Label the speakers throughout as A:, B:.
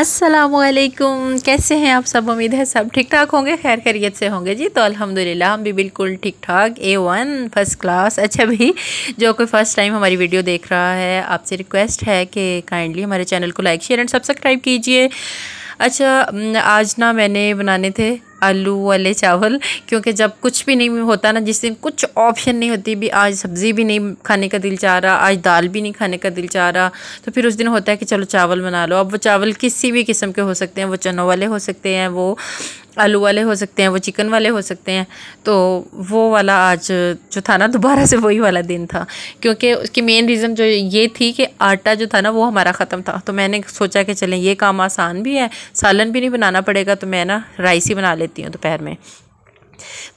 A: असलकुम कैसे हैं आप सब उम्मीद है सब ठीक ठाक होंगे खैर खैरियत से होंगे जी तो अल्हम्दुलिल्लाह हम भी बिल्कुल ठीक ठाक ए वन फर्स्ट क्लास अच्छा भी जो कोई फ़र्स्ट टाइम हमारी वीडियो देख रहा है आपसे रिक्वेस्ट है कि काइंडली हमारे चैनल को लाइक शेयर एंड सब्सक्राइब कीजिए अच्छा आज ना मैंने बनाने थे आलू वाले चावल क्योंकि जब कुछ भी नहीं होता ना जिस दिन कुछ ऑप्शन नहीं होती भी आज सब्ज़ी भी नहीं खाने का दिल चाह रहा आज दाल भी नहीं खाने का दिल चाह रहा तो फिर उस दिन होता है कि चलो चावल बना लो अब वो चावल किसी भी किस्म के हो सकते हैं वो चनों वाले हो सकते हैं वो आलू वाले हो सकते हैं वो चिकन वाले हो सकते हैं तो वो वाला आज जो था ना दोबारा से वही वाला दिन था क्योंकि उसकी मेन रीज़न जो ये थी कि आटा जो था ना वो हमारा ख़त्म था तो मैंने सोचा कि चलें ये काम आसान भी है सालन भी नहीं बनाना पड़ेगा तो मैं ना राइस ही बना लेती हूँ दोपहर में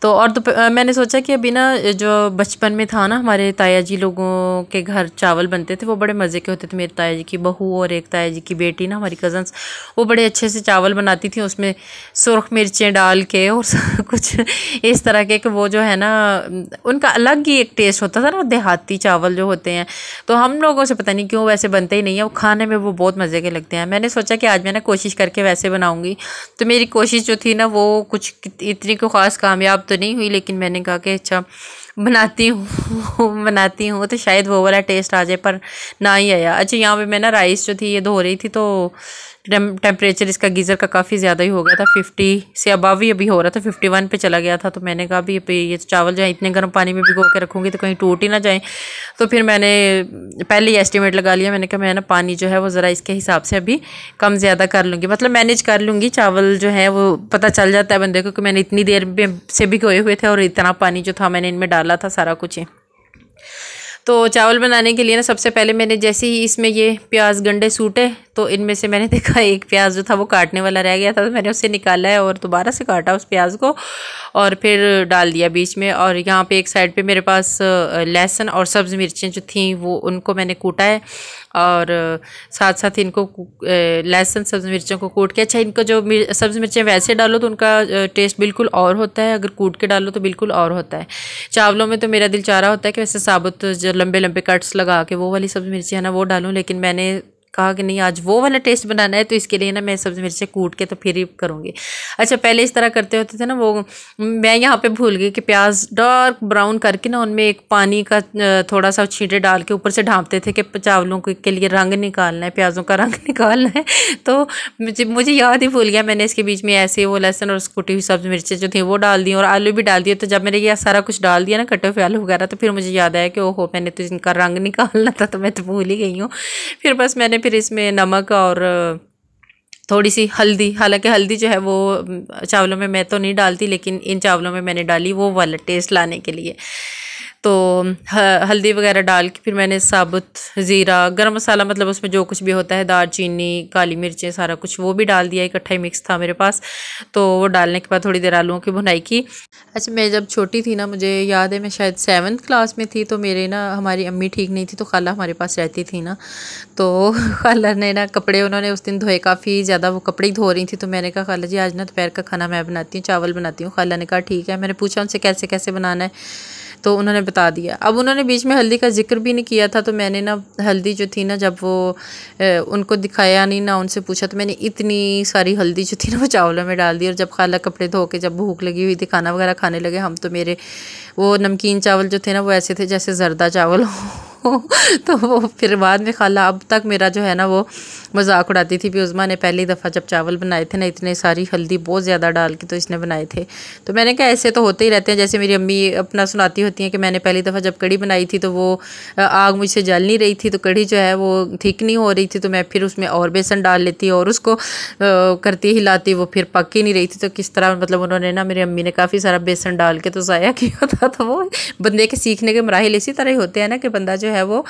A: तो और तो मैंने सोचा कि अभी ना जो बचपन में था ना हमारे ताया जी लोगों के घर चावल बनते थे वो बड़े मज़े के होते थे मेरे ताया जी की बहू और एक ताया जी की बेटी ना हमारी कज़न्स वो बड़े अच्छे से चावल बनाती थी उसमें सुरख मिर्चें डाल के और कुछ इस तरह के कि वो जो है ना उनका अलग ही एक टेस्ट होता था ना देहाती चावल जो होते हैं तो हम लोगों से पता नहीं क्यों वैसे बनते ही नहीं है वो खाने में वो बहुत मज़े के लगते हैं मैंने सोचा कि आज मैं ना कोशिश करके वैसे बनाऊँगी तो मेरी कोशिश जो थी ना वो कुछ इतनी को ख़ास कामयाब तो तो नहीं हुई लेकिन मैंने कहा कि अच्छा बनाती हूँ बनाती हूँ तो शायद वो वाला टेस्ट आ जाए पर ना ही आया अच्छा यहाँ पे मैं ना राइस जो थी ये धो रही थी तो टेम्परेचर इसका गीज़र का काफ़ी ज़्यादा ही हो गया था फिफ्टी से अबाव ही अभी हो रहा था फिफ्टी वन पर चला गया था तो मैंने कहा अभी ये चावल जो है इतने गर्म पानी में भिगो के रखूँगी तो कहीं टूट ही ना जाए तो फिर मैंने पहले ही एस्टिमेट लगा लिया मैंने कहा मैं ना पानी जो है वो ज़रा इसके हिसाब से अभी कम ज़्यादा कर लूँगी मतलब मैनेज कर लूँगी चावल जो है वो पता चल जाता है बंदे को कि मैंने इतनी देर में से भी धोए हुए थे और इतना पानी जो था मैंने इनमें डाला था सारा कुछ ही तो चावल बनाने के लिए ना सबसे पहले मैंने जैसे ही इसमें ये प्याज गंडे सूटे तो इनमें से मैंने देखा एक प्याज जो था वो काटने वाला रह गया था तो मैंने उससे निकाला है और दोबारा से काटा उस प्याज को और फिर डाल दिया बीच में और यहाँ पे एक साइड पे मेरे पास लहसुन और सब्ज़ मिर्चें जो थी वो उनको मैंने कूटा है और साथ साथ इनको लहसुन सब्ज़ मिर्चों को कूट के अच्छा इनको जो सब्ज़ मिर्चें वैसे डालो तो उनका टेस्ट बिल्कुल और होता है अगर कूट के डालो तो बिल्कुल और होता है चावलों में तो मेरा दिल चाह रहा होता है कि वैसे साबुत जो लंबे लंबे कट्स लगा के वो वाली सब्ज़ मिर्ची है ना वो डालूँ लेकिन मैंने कहा कि नहीं आज वो वाला टेस्ट बनाना है तो इसके लिए ना मैं सब्ज़ी मिर्चें कूट के तो फिर ही करूँगी अच्छा पहले इस तरह करते होते थे ना वो मैं यहाँ पे भूल गई कि प्याज डार्क ब्राउन करके ना उनमें एक पानी का थोड़ा सा छींटे डाल के ऊपर से ढांपते थे कि चावलों के लिए रंग निकालना है प्याज़ों का रंग निकालना है तो मुझे मुझे याद ही भूल गया मैंने इसके बीच में ऐसे वो लहसन और स्कूटी हुई सब्ज़ मिर्चें जो थी वो डाल दी और आलू भी डाल दिए तो जब मैंने ये सारा कुछ डाल दिया ना कटे हुए आलू वगैरह तो फिर मुझे याद आया कि ओहो मैंने तो इनका रंग निकालना था तो मैं तो भूल ही गई हूँ फिर बस मैंने फिर इसमें नमक और थोड़ी सी हल्दी हालांकि हल्दी जो है वो चावलों में मैं तो नहीं डालती लेकिन इन चावलों में मैंने डाली वो वाला टेस्ट लाने के लिए तो हल्दी वगैरह डाल के फिर मैंने साबुत ज़ीरा गरम मसाला मतलब उसमें जो कुछ भी होता है दार चीनी काली मिर्चें सारा कुछ वो भी डाल दिया इकट्ठा ही मिक्स था मेरे पास तो वो डालने के बाद थोड़ी देर आलूओं की भुनाई की अच्छा मैं जब छोटी थी ना मुझे याद है मैं शायद सेवन्थ क्लास में थी तो मेरे ना हमारी अम्मी ठीक नहीं थी तो खाला हमारे पास रहती थी ना तो खाला ने ना कपड़े उन्होंने उस दिन धोए काफ़ी ज़्यादा वो कपड़े ही धो रही थी तो मैंने कहा खाला जी आज ना दोपहर का खाना मैं बनाती हूँ चावल बनाती हूँ खाला ने कहा ठीक है मैंने पूछा उनसे कैसे कैसे बनाना है तो उन्होंने बता दिया अब उन्होंने बीच में हल्दी का जिक्र भी नहीं किया था तो मैंने ना हल्दी जो थी ना जब वो ए, उनको दिखाया नहीं ना उनसे पूछा तो मैंने इतनी सारी हल्दी जो थी ना वो चावलों में डाल दी और जब खाला कपड़े धो के जब भूख लगी हुई थी खाना वगैरह खाने लगे हम तो मेरे वो नमकीन चावल जो थे ना वो ऐसे थे जैसे जरदा चावल तो वो फिर बाद में खाला अब तक मेरा जो है ना वो मजाक उड़ाती थी भी उज़मा ने पहली दफ़ा जब चावल बनाए थे ना इतने सारी हल्दी बहुत ज़्यादा डाल के तो इसने बनाए थे तो मैंने कहा ऐसे तो होते ही रहते हैं जैसे मेरी अम्मी अपना सुनाती होती हैं कि मैंने पहली दफ़ा जब कड़ी बनाई थी तो वो आग मुझसे जल नहीं रही थी तो कड़ी जो है वो ठीक नहीं हो रही थी तो मैं फिर उसमें और बेसन डाल लेती और उसको करती हिलाती वो फिर पक ही नहीं रही थी तो किस तरह मतलब उन्होंने ना मेरी अम्मी ने काफ़ी सारा बेसन डाल के तो ज़ाया किया था तो वो बंदे के सीखने के मराहल इसी तरह ही होते हैं ना कि बंदा जो है वो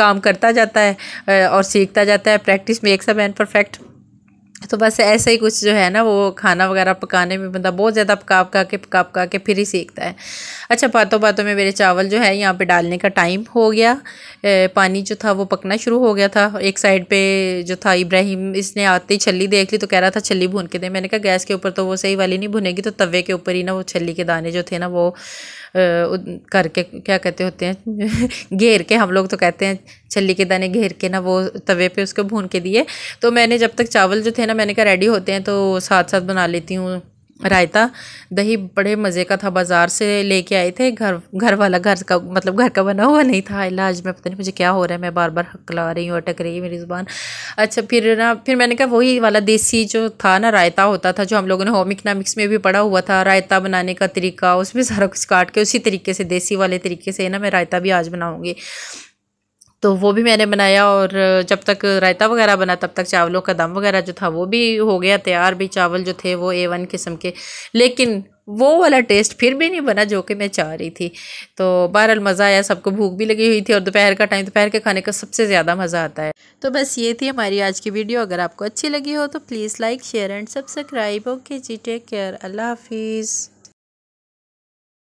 A: काम करता जाता है और सीखता जाता है practice makes a man perfect तो बस ऐसे ही कुछ जो है ना वो खाना वगैरह पकाने में बंदा बहुत ज़्यादा पका पका के पका पका के फिर ही सीखता है अच्छा बातों बातों में मेरे चावल जो है यहाँ पे डालने का टाइम हो गया ए, पानी जो था वो पकना शुरू हो गया था एक साइड पे जो था इब्राहिम इसने आते ही छली देख ली तो कह रहा था छली भून के दे मैंने कहा गैस के ऊपर तो वो सही वाली नहीं भुनेगी तो तवे के ऊपर ही ना वो छली के दाने जो थे ना वो करके क्या कहते होते हैं घेर के हम लोग तो कहते हैं छली के दाने घेर के ना वो तवे पे उसको भून के दिए तो मैंने जब तक चावल जो थे ना मैंने कहा रेडी होते हैं तो साथ साथ बना लेती हूँ रायता दही बड़े मज़े का था बाज़ार से लेके आए थे घर घर वाला घर का मतलब घर का बना हुआ नहीं था इलाज में पता नहीं मुझे क्या हो रहा है मैं बार बार हक ला रही हूँ अटक रही है मेरी ज़ुबान अच्छा फिर ना फिर मैंने कहा वही वाला देसी जो था ना रायता होता था जो हम लोगों ने होम इकनॉमिक्स में भी पढ़ा हुआ था रायता बनाने का तरीका उसमें सारा कुछ काट के उसी तरीके से देसी वाले तरीके से ना मैं रायता भी आज बनाऊँगी तो वो भी मैंने बनाया और जब तक रायता वगैरह बना तब तक चावलों का दम वगैरह जो था वो भी हो गया तैयार भी चावल जो थे वो ए वन किस्म के लेकिन वो वाला टेस्ट फिर भी नहीं बना जो कि मैं चाह रही थी तो बहरहाल मज़ा आया सबको भूख भी लगी हुई थी और दोपहर का टाइम दोपहर के खाने का सबसे ज़्यादा मज़ा आता है तो बस ये थी हमारी आज की वीडियो अगर आपको अच्छी लगी हो तो please like share and subscribe okay जी टेक केयर अल्लाह हाफिज़